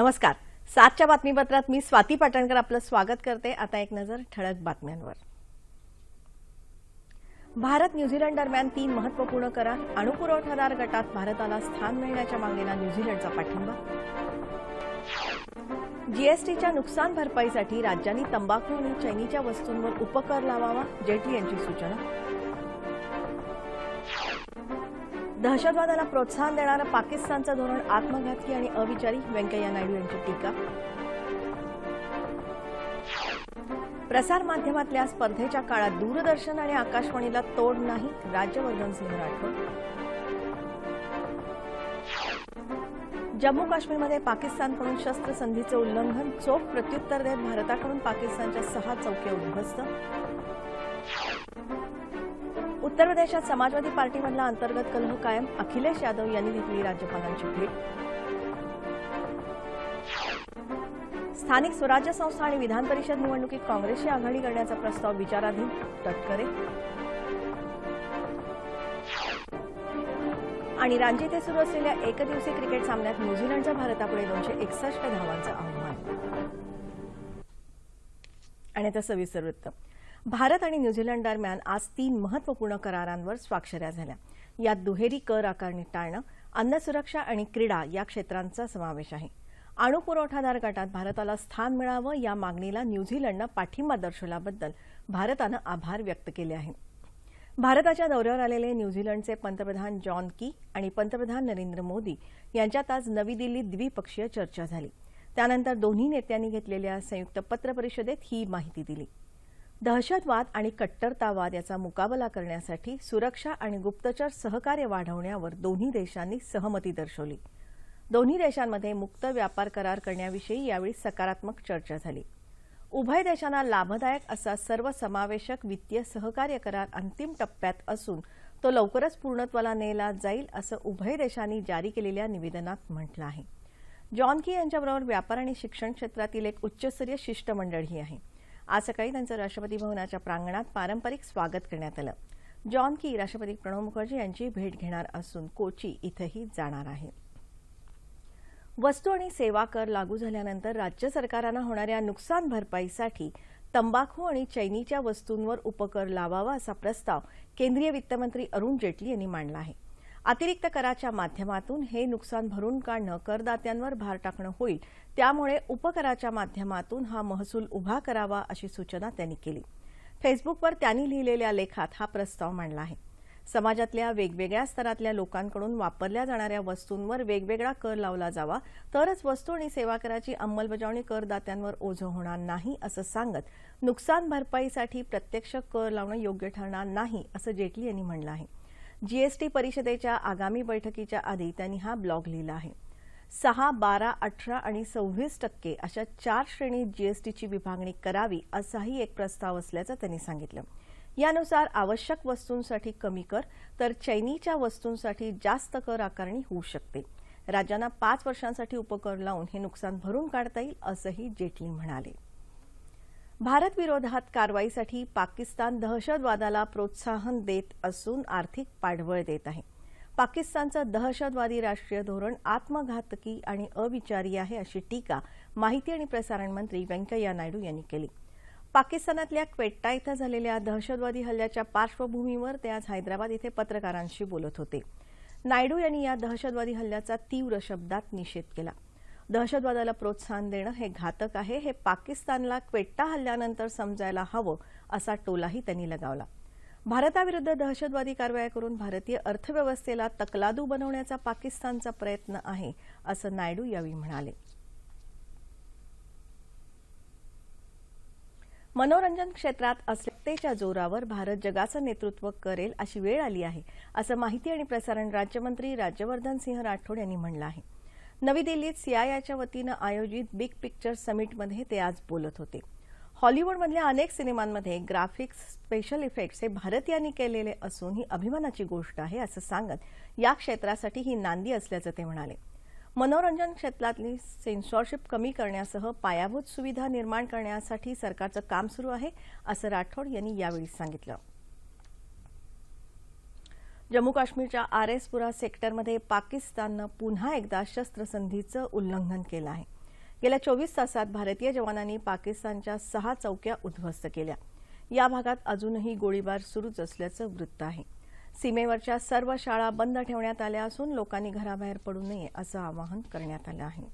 नमस्कार सातच्या बातमीपत्रात मी स्वाती पाटणकर आपलं स्वागत करते आता एक नजर ठळक बातम्यांवर भारत न्यूझीलंड दरम्यान तीन महत्वपूर्ण करार अणुपुरवठादार गटात भारताला स्थान मिळण्याच्या मागणीला न्यूझीलंडचा पाठिंबा जीएसटीच्या नुकसान भरपाईसाठी राज्यांनी तंबाखू आणि चैनीच्या वस्तूंवर उपकर लावावा जेटली यांची सूचना दहशतवादाला प्रोत्साहन देणारं पाकिस्तानचं धोरण आत्मघातकी आणि अविचारी व्यंकय्या नायडू यांची टीका प्रसारमाध्यमातल्या स्पर्धेच्या काळात दूरदर्शन आणि आकाशवाणीला तोड नाही राज्यवर्धन सिंह राठोड जम्मू काश्मीरमध्ये पाकिस्तानकडून शस्त्रसंधीचं उल्लंघन चोख प्रत्युत्तर देत भारताकडून पाकिस्तानच्या सहा चौक्या उद्ध्वस्त उत्तर प्रदेशात समाजवादी पार्टीमधला अंतर्गत कलह कायम अखिलेश यादव यांनी घेतली राज्यपालांची भेट स्थानिक स्वराज्य संस्था आणि विधान परिषद निवडणुकीत काँग्रेसची आघाडी करण्याचा प्रस्ताव विचाराधीन तटकरे आणि रांची इथे सुरू असलेल्या एकदिवसीय क्रिकेट सामन्यात न्यूझीलंडच्या भारतापुढे दोनशे एकसष्ट धावांचं आव्हान आणि आता सविस्तर वृत्त भारत आणि न्यूझीलंड दरम्यान आज तीन महत्वपूर्ण करारांवर स्वाक्षऱ्या झाल्या यात दुहेरी कर आकारणी टाळणं अन्न सुरक्षा आणि क्रीडा या क्षेत्रांचा समावेश आहे अणुपुरवठादार गटात भारताला स्थान मिळावं या मागणीला न्यूझीलंडनं पाठिंबा दर्शवल्याबद्दल भारतानं आभार व्यक्त केले आहेत भारताच्या दौऱ्यावर आलेले न्यूझीलंडचे पंतप्रधान जॉन की आणि पंतप्रधान नरेंद्र मोदी यांच्यात आज नवी दिल्लीत द्विपक्षीय चर्चा झाली त्यानंतर दोन्ही नेत्यांनी घेतलेल्या संयुक्त पत्रपरिषदेत ही माहिती दिली दहशतवाद आणि कट्टरतावाद याचा मुकाबला करण्यासाठी सुरक्षा आणि गुप्तचर सहकार्य वाढवण्यावर दोन्ही देशांनी सहमती दर्शवली दोन्ही देशांमध्ये मुक्त व्यापार करार करण्याविषयी यावेळी सकारात्मक चर्चा झाली उभय देशांना लाभदायक असा सर्वसमावेशक वित्तीय सहकार्य करार अंतिम टप्प्यात असून तो लवकरच पूर्णत्वाला नेला जाईल असं उभय देशांनी जारी केलेल्या निवेदनात म्हटलं आहे जॉन की यांच्याबरोबर व्यापार आणि शिक्षण क्षेत्रातील एक उच्चस्तरीय शिष्टमंडळही आहे आज सकाळी त्यांचं राष्ट्रपती भवनाच्या प्रांगणात पारंपरिक स्वागत करण्यात आलं जॉन की राष्ट्रपती प्रणव मुखर्जी यांची भेट घेणार असून कोची इथंही जाणार आहे वस्तू आणि सेवा कर लागू झाल्यानंतर राज्य सरकारांना होणाऱ्या नुकसान भरपाईसाठी तंबाखू आणि चैनीच्या वस्तूंवर उपकर लावावा असा प्रस्ताव केंद्रीय वित्तमंत्री अरुण जेटली यांनी मांडला आहे अतिरिक्त कराच्या माध्यमातून हे नुकसान भरून काढणं करदात्यांवर भार टाकणं होईल त्यामुळे उपकराच्या माध्यमातून हा महसूल उभा करावा अशी सूचना त्यांनी केली फेसबुकवर त्यांनी लिहिलेल्या लेखात हा प्रस्ताव मांडला आहे समाजातल्या वेगवेगळ्या स्तरातल्या लोकांकडून वापरल्या जाणाऱ्या वस्तूंवर वेगवेगळा कर लावला जावा तरच वस्तू आणि सेवा कराची अंमलबजावणी करदात्यांवर ओझं होणार नाही असं सांगत नुकसान भरपाईसाठी प्रत्यक्ष कर लावणं योग्य ठरणार नाही असं जेटली यांनी म्हटलं आहे जीएसटी परिषदेच्या आगामी बैठकीच्या आधी त्यांनी हा ब्लॉग लिहिला आहे सहा बारा अठरा आणि सव्वीस टक्के अशा चार श्रेणीत जीएसटीची विभागणी करावी असाही एक प्रस्ताव असल्याचं त्यांनी सांगितलं यानुसार आवश्यक वस्तूंसाठी कमी कर तर चैनीच्या वस्तूंसाठी जास्त कर आकारणी होऊ शकते राज्यांना पाच वर्षांसाठी उपकर लावून हे नुकसान भरून काढता येईल असंही जेटली म्हणाले भारतविरोधात कारवाईसाठी पाकिस्तान दहशतवादाला प्रोत्साहन देत असून आर्थिक पाठबळ देत आहे पाकिस्तानचं दहशतवादी राष्ट्रीय धोरण आत्मघातकी आणि अविचारी आहे अशी टीका माहिती आणि प्रसारण मंत्री व्यंकय्या नायडू यांनी केली पाकिस्तानातल्या क्वेट्टा इथं झालेल्या दहशतवादी हल्ल्याच्या पार्श्वभूमीवर ते आज हैदराबाद इथं पत्रकारांशी बोलत होते नायडू यांनी या दहशतवादी हल्ल्याचा तीव्र शब्दात निषेध केला दहशतवादाला प्रोत्साहन देणं हे घातक आहे हे पाकिस्तानला क्वेट्टा हल्ल्यानंतर समजायला हवं असा टोलाही त्यांनी लगावला भारताविरुद्ध दहशतवादी कारवाया करून भारतीय अर्थव्यवस्थेला तकलादू बनवण्याचा पाकिस्तानचा प्रयत्न आहे असं नायडू यावेळी म्हणाले मनोरंजन क्षेत्रात असतेच्या जोरावर भारत जगाचं नेतृत्व करेल अशी वेळ आली आहे असं माहिती आणि प्रसारण राज्यमंत्री राज्यवर्धन सिंह राठोड यांनी म्हटलं आहे नवी दिल्लीत सीआयआयच्या वतीनं आयोजित बिग पिक्चर समिटमध्ये ते आज बोलत होते हॉलिवूडमधल्या अनेक सिनेमांमध्ये ग्राफिक्स स्पेशल इफेक्ट्स हे भारतीयांनी केलेले असून ही अभिमानाची गोष्ट आहे असं सांगत या क्षेत्रासाठी ही नांदी असल्याचं ते म्हणाले मनोरंजन क्षेत्रातली सेन्सॉरशिप कमी करण्यासह पायाभूत सुविधा निर्माण करण्यासाठी सरकारचं काम सुरू आहे असं राठोड यांनी यावेळी सांगितलं जम्मू काश्मीरच्या आरएसपुरा सेक्टरमध्ये पाकिस्ताननं पुन्हा एकदा शस्त्रसंधीचं उल्लंघन केलं आहे गेल्या चोवीस तासात भारतीय जवानांनी पाकिस्तानच्या सहा चौक्या उद्ध्वस्त केल्या या भागात अजूनही गोळीबार सुरूच असल्याचं वृत्त आहे सीमेवरच्या सर्व शाळा बंद ठेवण्यात आल्या असून लोकांनी घराबाहेर पडू नये असं आवाहन करण्यात आलं आहे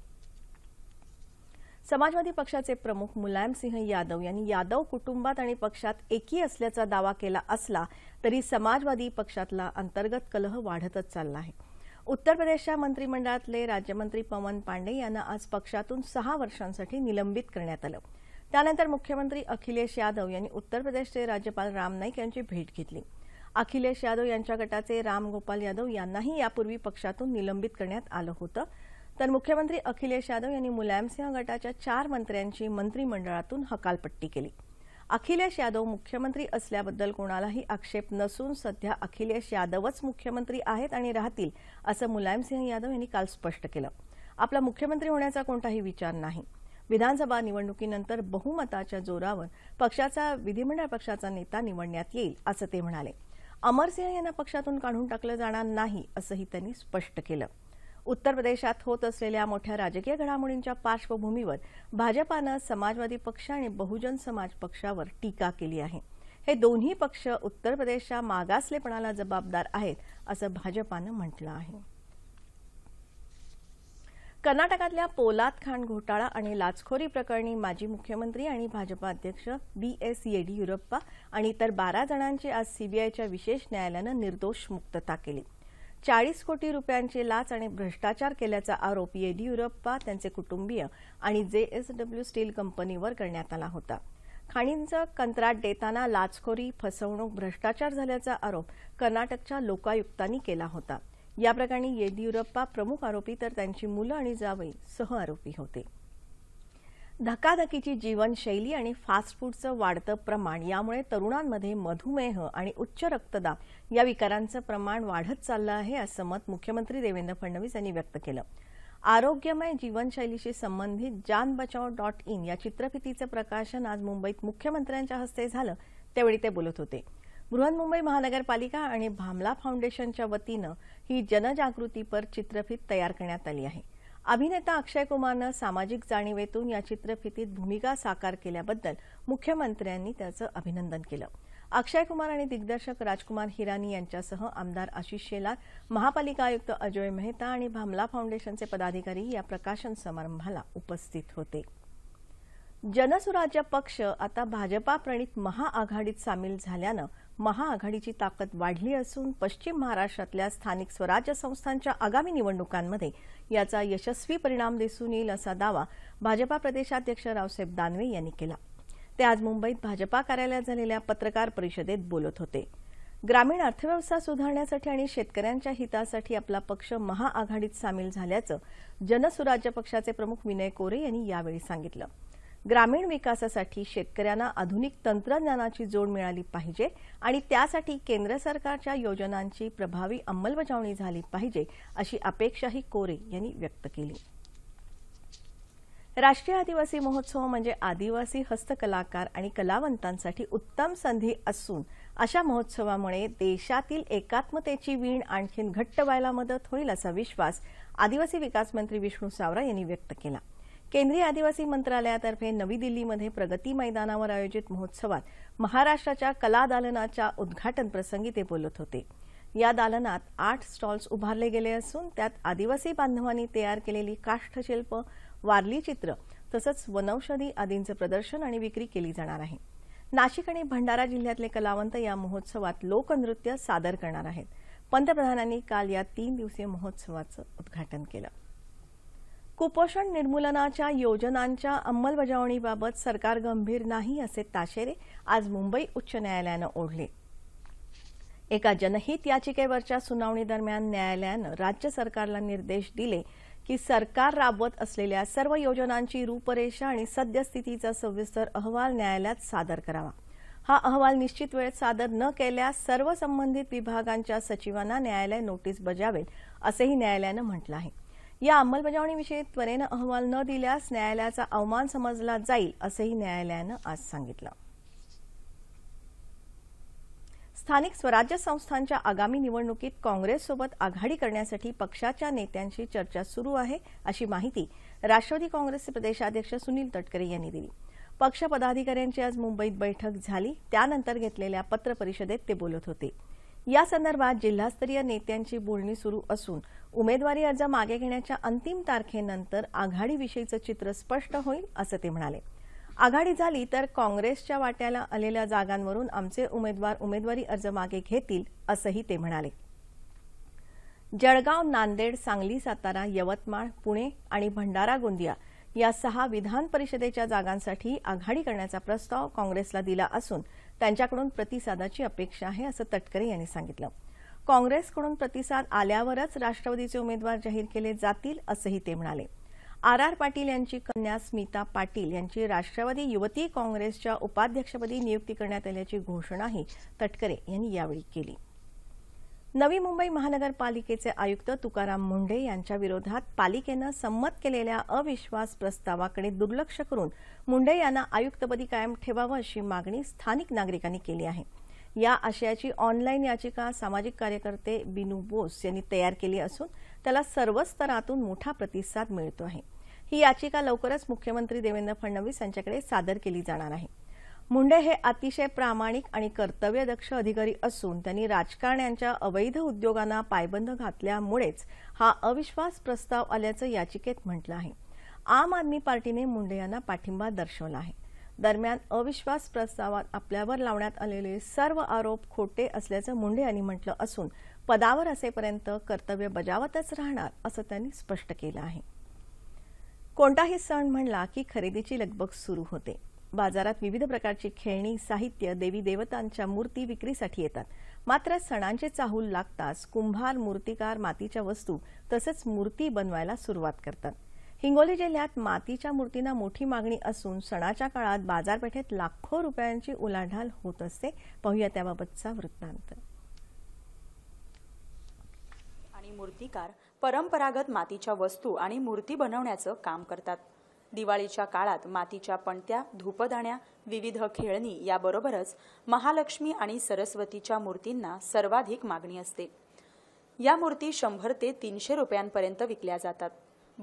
समाजवादी पक्षाचे प्रमुख मुलायमसिंह यादव यांनी यादव कुटुंबात आणि पक्षात एकी असल्याचा दावा केला असला तरी समाजवादी पक्षातला अंतर्गत कलह वाढतच चालला आहे उत्तर प्रदेशच्या मंत्रिमंडळातले राज्यमंत्री पवन पांडे यांना आज पक्षातून सहा वर्षांसाठी निलंबित करण्यात आलं त्यानंतर मुख्यमंत्री अखिलेश यादव यांनी उत्तर प्रदेशचे राज्यपाल राम नाईक यांची भेट घेतली अखिलेश यादव यांच्या गटाचे रामगोपाल यादव यांनाही यापूर्वी पक्षातून निलंबित करण्यात आलं होतं तर मुख्यमंत्री अखिलेश यादव यांनी मुलायमसिंह गटाच्या चार मंत्र्यांची मंत्रिमंडळातून हकालपट्टी केली अखिलेश यादव मुख्यमंत्री असल्याबद्दल कोणालाही आक्षेप नसून सध्या अखिलेश यादवच मुख्यमंत्री आहेत आणि राहतील असं मुलायमसिंह यादव यांनी काल स्पष्ट केलं आपला मुख्यमंत्री होण्याचा कोणताही विचार नाही विधानसभा निवडणुकीनंतर बहुमताच्या जोरावर पक्षाचा विधिमंडळ पक्षाचा नेता निवडण्यात येईल असं ते म्हणाले अमरसिंह यांना पक्षातून काढून टाकलं जाणार नाही असंही त्यांनी स्पष्ट केलं उत्तर प्रदेशात होत असलेल्या मोठ्या राजकीय घडामोडींच्या पार्श्वभूमीवर भाजपानं समाजवादी पक्ष आणि बहुजन समाज पक्षावर टीका केली आहे हे दोन्ही पक्ष उत्तर प्रदेशच्या मागासलेपणाला जबाबदार आहेत असं भाजपानं म्हटलं आहे कर्नाटकातल्या पोलाद खाण घोटाळा आणि लाचखोरी प्रकरणी माजी मुख्यमंत्री आणि भाजपा अध्यक्ष बी एस येडियुरप्पा आणि इतर बारा जणांची आज सीबीआयच्या विशेष न्यायालयानं निर्दोष मुक्तता केली चाळीस कोटी रुपयांची लाच आणि भ्रष्टाचार केल्याचा आरोप येडियुरप्पा त्यांचे कुटुंबीय आणि जेएसडब्ल्यू स्टील कंपनीवर करण्यात आला होता खाणींचं कंत्राट देताना लाचखोरी फसवणूक भ्रष्टाचार झाल्याचा आरोप कर्नाटकच्या लोकायुक्तांनी केला होता या प्रकरणी येडियुरप्पा प्रमुख आरोपी तर त्यांची मुलं आणि जावई सहआरोपी होते धकाधकीची जीवनशैली आणि फास्ट फूडचं वाढतं प्रमाण यामुळे तरुणांमध्ये मधुमेह आणि उच्च रक्तदाब या विकारांचं प्रमाण वाढत चाललं आहे असं मत मुख्यमंत्री देवेंद्र फडणवीस यांनी व्यक्त केलं आरोग्यमय जीवनशैलीशी संबंधित जान बचाव डॉट इन या चित्रफितीचं प्रकाशन आज मुंबईत मुख्यमंत्र्यांच्या हस्ते झालं त्यावेळी ते बोलत होते बृहन्मुंबई महानगरपालिका आणि भामला फाउंडेशनच्या वतीनं ही जनजागृतीपर चित्रफित तयार करण्यात आली आहे अभिनेता अक्षय कुमारनं सामाजिक जाणीवेतून या चित्रफितीत भूमिका साकार केल्याबद्दल मुख्यमंत्र्यांनी त्याचं अभिनंदन केलं अक्षय कुमार आणि दिग्दर्शक राजकुमार हिरानी यांच्यासह आमदार आशिष शेलार महापालिका आयुक्त अजोय मेहता आणि भामला फाउंडेशनचे पदाधिकारी या प्रकाशन समारंभाला उपस्थित होते जनसुराज्य पक्ष आता भाजपा प्रणित महाआघाडीत सामील झाल्यानं महाआघाडीची ताकद वाढली असून पश्चिम महाराष्ट्रातल्या स्थानिक स्वराज्य संस्थांच्या आगामी निवडणुकांमध्ये याचा यशस्वी परिणाम दिसून येईल असा दावा भाजपा प्रदेशाध्यक्ष रावसाहेब दानवे यांनी केला ते आज मुंबईत भाजपा कार्यालयात झालेल्या पत्रकार परिषदेत बोलत होते ग्रामीण अर्थव्यवस्था सुधारण्यासाठी आणि शेतकऱ्यांच्या हितासाठी आपला पक्ष महाआघाडीत सामील झाल्याचं जनसुराज्य पक्षाचे प्रमुख विनय कोरे यांनी यावेळी सांगितलं ग्रामीण विकासासाठी शेतकऱ्यांना आधुनिक तंत्रज्ञानाची जोड मिळाली पाहिजे आणि त्यासाठी केंद्र सरकारच्या योजनांची प्रभावी अंमलबजावणी झाली पाहिजे अशी अपेक्षाही कोरे यांनी व्यक्त केली राष्ट्रीय आदिवासी महोत्सव म्हणजे आदिवासी हस्तकलाकार आणि कलावंतांसाठी उत्तम संधी असून अशा महोत्सवामुळे देशातील एकात्मतेची वीण आणखीन घट्ट व्हायला मदत होईल असा विश्वास आदिवासी विकास मंत्री विष्णू सावरा यांनी व्यक्त केला केंद्रीय आदिवासी मंत्रालयातर्फे नवी दिल्लीमध्ये प्रगती मैदानावर आयोजित महोत्सवात महाराष्ट्राच्या कला दालनाच्या उद्घाटन प्रसंगी ते बोलत होते या दालनात आठ स्टॉल्स उभारले गेले असून त्यात आदिवासी बांधवांनी तयार केलेली काष्ठशिल्प वारली चित्र तसंच वनौषधी आदींचं प्रदर्शन आणि विक्री केली जाणार आहे नाशिक आणि भंडारा जिल्ह्यातले कलावंत या महोत्सवात लोकनृत्य सादर करणार आहेत पंतप्रधानांनी काल या तीन दिवसीय महोत्सवाचं उद्घाटन केलं कुपोषण निर्मूलनाच्या योजनांच्या अंमलबजावणीबाबत सरकार गंभीर नाही असे ताशेरे आज मुंबई उच्च न्यायालयानं ओढले एका जनहित याचिकेवरच्या सुनावणीदरम्यान न्यायालयानं राज्य सरकारला निर्देश दिले की सरकार राबवत असलेल्या सर्व योजनांची रूपरेषा आणि सद्यस्थितीचा सविस्तर अहवाल न्यायालयात सादर करावा हा अहवाल निश्चित वेळेत सादर न केल्यास सर्व संबंधित विभागांच्या सचिवांना न्यायालय नोटीस बजावेल असंही न्यायालयानं म्हटलं आहे या अंमलबजावणीविषयी त्वरेनं अहवाल न दिल्यास न्यायालयाचा अवमान समजला जाईल असंही न्यायालयानं आज सांगितलं स्थानिक स्वराज्य संस्थांच्या आगामी निवडणुकीत काँग्रेससोबत आघाडी करण्यासाठी पक्षाच्या नेत्यांशी चर्चा सुरू आहे अशी माहिती राष्ट्रवादी काँग्रेसचे प्रदेशाध्यक्ष सुनील तटकरे यांनी दिली पक्ष पदाधिकाऱ्यांची आज मुंबईत बैठक झाली त्यानंतर घेतलेल्या पत्रपरिषदेत ते बोलत होते या संदर्भात जिल्हास्तरीय नेत्यांची बोलणी सुरू असून उमेदवारी अर्ज मागे घेण्याच्या अंतिम तारखेनंतर आघाडीविषयीचं चित्र स्पष्ट होईल असं ते म्हणाले आघाडी झाली तर काँग्रेसच्या वाट्याला आलेल्या जागांवरून आमचे उमेदवार उमेदवारी अर्ज मागे घेतील असंही ते म्हणाले जळगाव नांदेड सांगली सातारा यवतमाळ पुणे आणि भंडारा गोंदिया या सहा विधान परिषदेच्या जागांसाठी आघाडी करण्याचा प्रस्ताव काँग्रेसला दिला असून त्यांच्याकडून प्रतिसादाची अपेक्षा आहे असं तटकरे यांनी सांगितलं काँग्रेसकडून प्रतिसाद आल्यावरच राष्ट्रवादीचे उमेदवार जाहीर केले जातील असंही ते म्हणाले आर आर पाटील यांची कन्या स्मिता पाटील यांची राष्ट्रवादी युवती काँग्रेसच्या उपाध्यक्षपदी नियुक्ती करण्यात आल्याची घोषणाही तटकरे यांनी यावेळी केली नवी मुंबई महानगरपालिकेचे आयुक्त तुकाराम मुंढे यांच्या विरोधात पालिकेनं संमत केलेल्या अविश्वास प्रस्तावाकडे दुर्लक्ष करून मुंडे यांना आयुक्तपदी कायम ठेवावं अशी मागणी स्थानिक नागरिकांनी केली आहे या आशयाची ऑनलाईन याचिका सामाजिक कार्यकर्ते बिनू बोस यांनी तयार केली असून त्याला सर्व स्तरातून मोठा प्रतिसाद मिळतो आहे ही याचिका लवकरच मुख्यमंत्री देवेंद्र फडणवीस यांच्याकडे सादर केली जाणार आहे मुंडे हे अतिशय प्रामाणिक आणि कर्तव्यदक्ष अधिकारी असून त्यांनी राजकारण्यांच्या अवैध उद्योगांना पायबंद घातल्यामुळेच हा अविश्वास प्रस्ताव आल्याचं याचिकेत म्हटलं आहे आम आदमी पार्टीने मुंडे यांना पाठिंबा दर्शवला आहे दरम्यान अविश्वास प्रस्तावात आपल्यावर लावण्यात आलेले सर्व आरोप खोटे असल्याचं मुंडे यांनी म्हटलं असून पदावर असेपर्यंत कर्तव्य बजावतच राहणार असं त्यांनी स्पष्ट केलं आहे कोणताही सण म्हणला की खरेदीची लगबग सुरू होते बाजारात विविध प्रकारची खेळणी साहित्य देवी देवतांच्या मूर्ती विक्रीसाठी येतात मात्र सणांचे चाहूल लागताच कुंभार मूर्तिकार मातीच्या वस्तू तसंच मूर्ती बनवायला सुरुवात करतात हिंगोली जिल्ह्यात मातीच्या मूर्तींना मोठी मागणी असून सणाच्या काळात बाजारपेठेत लाखो रुपयांची उलाढाल होत असते पाहूया त्याबाबतचा वृत्तांत आणि मूर्तिकार परंपरागत मातीच्या वस्तू आणि मूर्ती बनवण्याचं काम करतात दिवाळीच्या काळात मातीच्या पणत्या धूपदाण्या विविध खेळणी याबरोबरच महालक्ष्मी आणि सरस्वतीच्या मूर्तींना सर्वाधिक मागणी असते या मूर्ती शंभर ते तीनशे रुपयांपर्यंत विकल्या जातात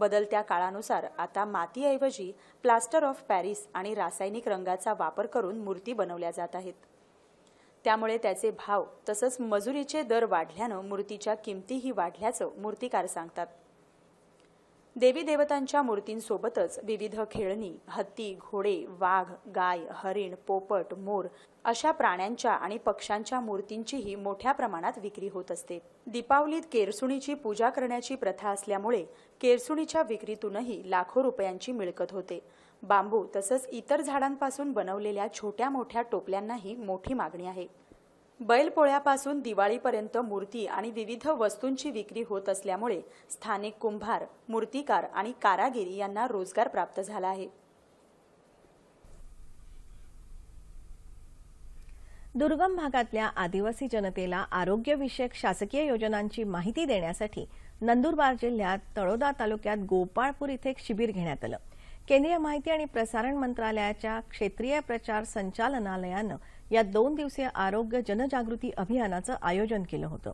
बदलत्या काळानुसार आता मातीऐवजी प्लास्टर ऑफ पॅरिस आणि रासायनिक रंगाचा वापर करून मूर्ती बनवल्या जात आहेत त्यामुळे त्याचे भाव तसंच मजुरीचे दर वाढल्यानं मूर्तीच्या किमतीही वाढल्याचं मूर्तीकार सांगतात देवी देवतांच्या मूर्तींसोबतच विविध खेळणी हत्ती घोडे वाघ गाय हरिण पोपट मोर अशा प्राण्यांच्या आणि पक्ष्यांच्या मूर्तींचीही मोठ्या प्रमाणात विक्री होत असते दीपावलीत केरसुणीची पूजा करण्याची प्रथा असल्यामुळे केरसुणीच्या विक्रीतूनही लाखो रुपयांची मिळकत होते बांबू तसंच इतर झाडांपासून बनवलेल्या छोट्या मोठ्या टोपल्यांनाही मोठी मागणी आहे बैलपोळ्यापासून दिवाळीपर्यंत मूर्ती आणि विविध वस्तूंची विक्री होत असल्यामुळे स्थानिक कुंभार मूर्तीकार आणि कारागिरी यांना रोजगार प्राप्त झाला आहे दुर्गम भागातल्या आदिवासी जनतेला आरोग्यविषयक शासकीय योजनांची माहिती देण्यासाठी नंदुरबार जिल्ह्यात तळोदा तालुक्यात गोपाळपूर इथं एक शिबिर घेण्यात आलं केंद्रीय माहिती आणि प्रसारण मंत्रालयाच्या क्षेत्रीय प्रचार संचालनालयानं या दोन दिवसीय आरोग्य जनजागृती अभियानाचं आयोजन केलं होतं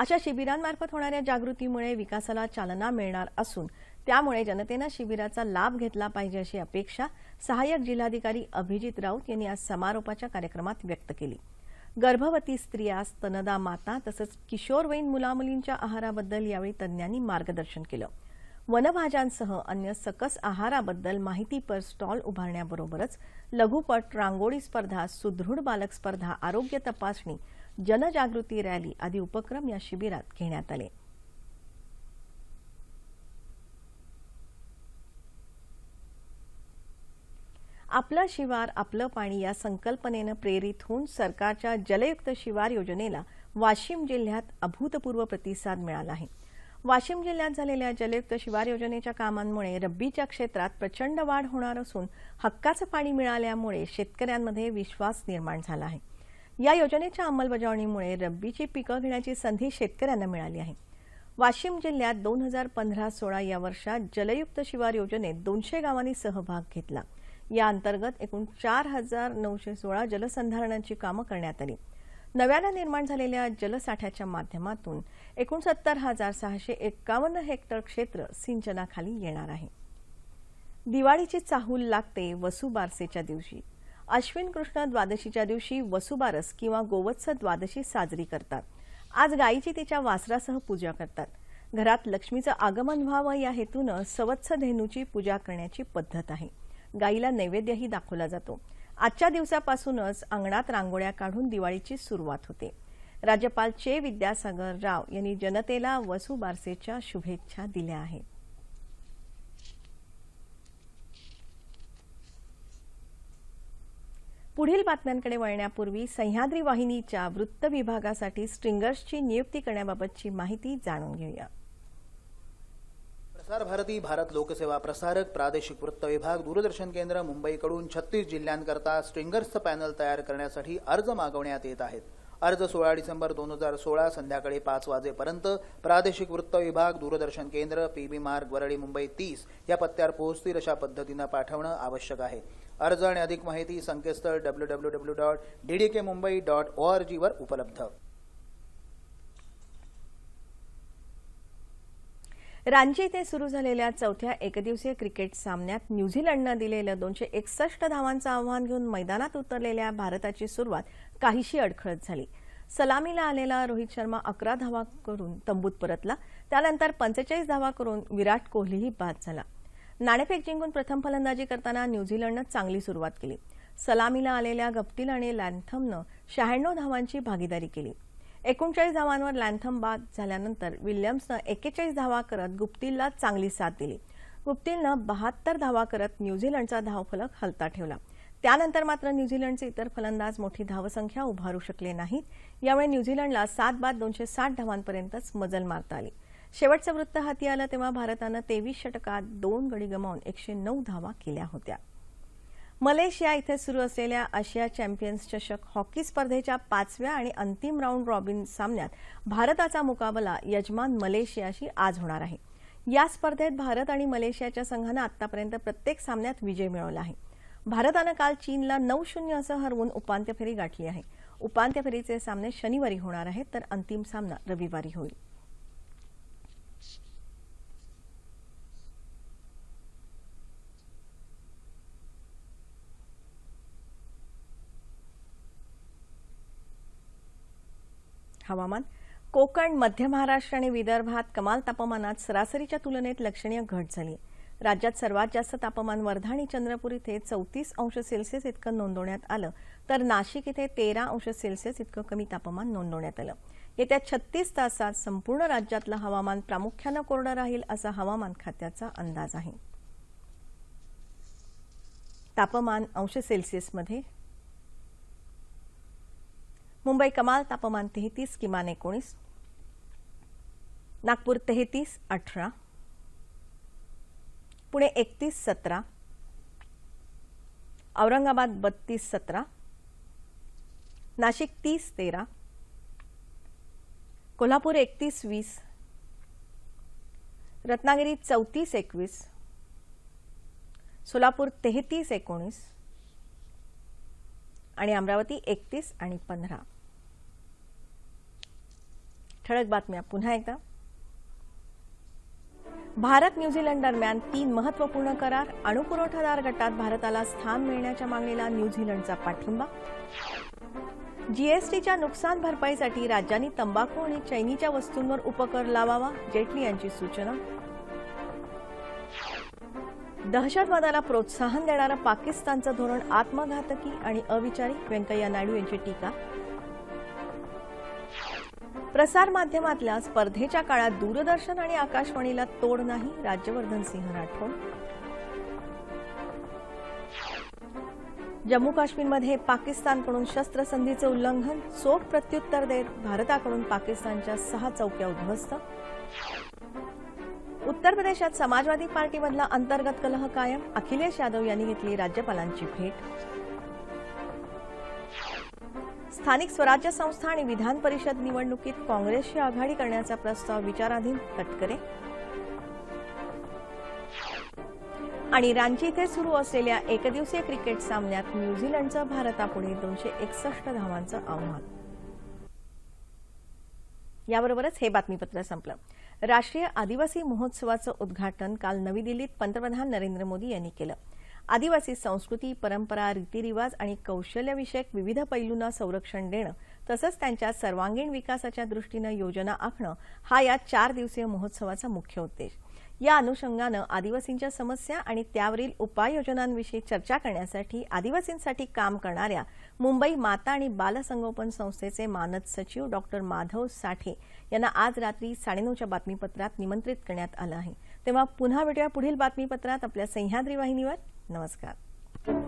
अशा शिबिरांमार्फत होणाऱ्या जागृतीमुळे विकासाला चालना मिळणार असून त्यामुळे जनतेनं शिबिराचा लाभ घेतला पाहिजे अशी अपेक्षा सहाय्यक जिल्हाधिकारी अभिजित राऊत यांनी आज समारोपाच्या कार्यक्रमात व्यक्त केली गर्भवती स्त्रिया स्तनदा माता तसंच किशोरवयीन मुलामुलींच्या आहाराबद्दल यावेळी तज्ञांनी मार्गदर्शन केलं वनभाज्यांसह अन्य सकस आहाराबद्दल माहितीपर स्टॉल उभारण्याबरोबरच लघुपट रांगोळी स्पर्धा सुदृढ बालक स्पर्धा आरोग्य तपासणी जनजागृती रॅली आदी उपक्रम या शिबिरात घेण्यात आले आपला शिवार आपलं पाणी या संकल्पनेनं प्रेरित होऊन सरकारच्या जलयुक्त शिवार योजनेला वाशिम जिल्ह्यात अभूतपूर्व प्रतिसाद मिळाला आहे वाशिम जिल्ह्यात झालेल्या जलयुक्त शिवार योजनेच्या कामांमुळे रब्बीच्या क्षेत्रात प्रचंड वाढ होणार असून हक्काचं पाणी मिळाल्यामुळे शेतकऱ्यांमध्ये विश्वास निर्माण झाला आहे या योजनेच्या अंमलबजावणीमुळे रब्बीची पिकं घेण्याची संधी शेतकऱ्यांना मिळाली आहे वाशिम जिल्ह्यात दोन हजार पंधरा सोळा या वर्षात जलयुक्त शिवार योजनेत दोनशे गावांनी सहभाग घेतला या अंतर्गत एकूण चार हजार नऊशे सोळा जलसंधारणाची कामं करण्यात आली नव्यानं निर्माण झालेल्या जलसाठ्याच्या माध्यमातून एकोणसत्तर हजार सहाशे एक्कावन्न हेक्टर क्षेत्र सिंचनाखाली येणार आहे दिवाळीची चाहूल लागते वसुबारसेच्या दिवशी अश्विन कृष्ण द्वादशीच्या दिवशी वसुबारस किंवा गोवत्स द्वादशी साजरी करतात आज गायीची तिच्या वासरासह पूजा करतात घरात लक्ष्मीचं आगमन व्हावं या हेतूनं सवत्स धेनूची पूजा करण्याची पद्धत आहे गायीला नैवेद्यही दाखवला जातो आजच्या दिवसापासूनच अंगणात रांगोळ्या काढून दिवाळीची सुरुवात होते राज्यपाल चे विद्यासागर राव यांनी जनतेला वसू बारसेच्या शुभेच्छा दिल्या आहेत पुढील बातम्यांकडे वळण्यापूर्वी सह्याद्री वाहिनीच्या वृत्त विभागासाठी स्ट्रिंगर्सची नियुक्ती करण्याबाबतची माहिती जाणून घेऊया प्रसार भारती भारत लोकसेवा प्रसारक प्रादेशिक वृत्त विभाग दूरदर्शन केंद्र मुंबईकडून छत्तीस जिल्ह्यांकरता स्ट्रिंगर्सचं पॅनल तयार करण्यासाठी अर्ज मागवण्यात येत आहेत अर्ज सोळा डिसेंबर दोन हजार सोळा संध्याकाळी पाच वाजेपर्यंत प्रादेशिक वृत्त विभाग दूरदर्शन केंद्र पीबी मार्ग वरळी मुंबई तीस या पत्त्यावर पोहोचतील अशा पद्धतीनं पाठवणं आवश्यक आहे अर्ज आणि अधिक माहिती संकेतस्थळ W W W dot DDK Mumbai dot O R जीवर उपलब्ध रांची इथं सुरू झालेल्या चौथ्या एकदिवसीय क्रिकेट सामन्यात न्यूझीलंडनं दिलेलं दोनशे एकसष्ट धावांचं आव्हान घेऊन मैदानात उतरलेल्या भारताची सुरुवात काहीशी अडखळत झाली सलामीला आलेला रोहित शर्मा अकरा धावा करून तंबूत परतला त्यानंतर पंचेचाळीस धावा करून विराट कोहलीही बाद झाला नाणेफेक जिंकून प्रथम फलंदाजी करताना न्यूझीलंडनं चांगली सुरुवात केली सलामीला आलेल्या गप्तील आणि लॅन्थमनं शहाण्णव धावांची भागीदारी केली एकोणचाळीस धावांवर लँथम बाद झाल्यानंतर विल्यम्सनं एकेचाळीस धावा करत गुप्तीलला चांगली साथ दिली गुप्तीलनं बहात्तर धावा करत न्यूझीलंडचा धावफलक हलता ठेवला त्यानंतर मात्र न्यूझीलंडचे इतर फलंदाज मोठी धावसंख्या उभारू शकले नाहीत यामुळे न्यूझीलंडला सात बाद दोनशे साठ धावांपर्यंतच मजल मारता आली शेवटचं वृत्त हाती आलं तेव्हा भारतानं तेवीस षटकात दोन गडी गमावून एकशे नऊ धावा केल्या होत्या मलेशिया इथे सुरू असलेल्या आशिया चॅम्पियन्स चषक हॉकी स्पर्धेच्या पाचव्या आणि अंतिम राऊंड रॉबिन सामन्यात भारताचा मुकाबला यजमान मलेशियाशी आज होणार आहे या स्पर्धेत भारत आणि मलेशियाच्या संघानं आतापर्यंत प्रत्येक सामन्यात विजय मिळवला आहे भारतानं काल चीनला नऊ शून्य असं हरवून उपांत्य फेरी गाठली आहे उपांत्य फेरीचे सामने शनिवारी होणार आहेत तर अंतिम सामना रविवारी होईल हवामान कोकण मध्य महाराष्ट्र आणि विदर्भात कमाल तापमानात सरासरीच्या तुलनेत लक्षणीय घट झाली राज्यात सर्वात जास्त तापमान वर्धा आणि चंद्रपूर इथे चौतीस अंश सेल्सिअस इतकं नोंदवण्यात आलं तर नाशिक इथे तेरा अंश सेल्सिअस इतकं कमी तापमान नोंदवण्यात आलं येत्या छत्तीस तासात संपूर्ण राज्यातलं हवामान प्रामुख्यानं कोरडं राहील असा हवामान खात्याचा अंदाज आहे तापमान अंश सेल्सिअसमध्ये मुंबई कमाल तापमान तेहतीस किमान एकोणीस नागपूर तेहतीस अठरा पुणे एकतीस सतरा औरंगाबाद बत्तीस सतरा नाशिक तीस तेरा कोल्हापूर एकतीस वीस रत्नागिरी चौतीस एकवीस सोलापूर तेहतीस एकोणीस आणि अमरावती एकतीस आणि पंधरा ठळक बातम्या पुन्हा एकदा भारत न्यूझीलंड दरम्यान तीन महत्वपूर्ण करार अणुपुरवठादार गटात भारताला स्थान मिळण्याच्या मागणीला न्यूझीलंडचा पाठिंबा जीएसटीच्या नुकसान भरपाईसाठी राज्यांनी तंबाखू आणि चैनीच्या वस्तूंवर उपकर लावावा जेटली यांची सूचना दहशतवादाला प्रोत्साहन देणारं पाकिस्तानचं धोरण आत्मघातकी आणि अविचारी व्यंकय्या नायडू यांची टीका प्रसारमाध्यमातल्या स्पर्धेच्या काळात दूरदर्शन आणि आकाशवाणीला तोड नाही राज्यवर्धन सिंह राठोड जम्मू काश्मीरमध्ये पाकिस्तानकडून शस्त्रसंधीचं उल्लंघन चोख प्रत्युत्तर देत भारताकडून पाकिस्तानच्या सहा चौक्या उद्ध्वस्त उत्तर प्रदेशात समाजवादी पार्टीमधला अंतर्गत कलह कायम अखिलेश यादव यांनी घेतली राज्यपालांची भेट स्थानिक स्वराज्य संस्था आणि विधान परिषद निवडणुकीत काँग्रेसशी आघाडी करण्याचा प्रस्ताव विचाराधीन तटकरे आणि रांची इथे सुरू असलेल्या एकदिवसीय क्रिकेट सामन्यात न्यूझीलंडचं भारतापुढे दोनशे एकसष्ट धावांचं आव्हान याबरोबरच हे बातमीपत्र संपलं राष्ट्रीय आदिवासी महोत्सवाचं उद्घाटन काल नवी दिल्लीत पंतप्रधान नरेंद्र मोदी यांनी केलं आदिवासी संस्कृती परंपरा रीतिरिवाज आणि कौशल्यविषयक विविध पैलूंना संरक्षण देणं तसंच त्यांच्या सर्वांगीण विकासाच्या दृष्टीनं योजना आखणं हा या चार दिवसीय महोत्सवाचा मुख्य उद्देश या अनुषंगानं आदिवासींच्या समस्या आणि त्यावरील उपाययोजनांविषयी चर्चा करण्यासाठी आदिवासींसाठी काम करणाऱ्या मुंबई माता आणि बालसंगोपन संस्थेचे मानद सचिव डॉक्टर माधव साठे यांना आज रात्री साडेनऊच्या बातमीपत्रात निमंत्रित करण्यात आलं आहे तेव्हा पुन्हा भेटूया पुढील बातमीपत्रात आपल्या सह्याद्री वाहिनीवर नमस्कार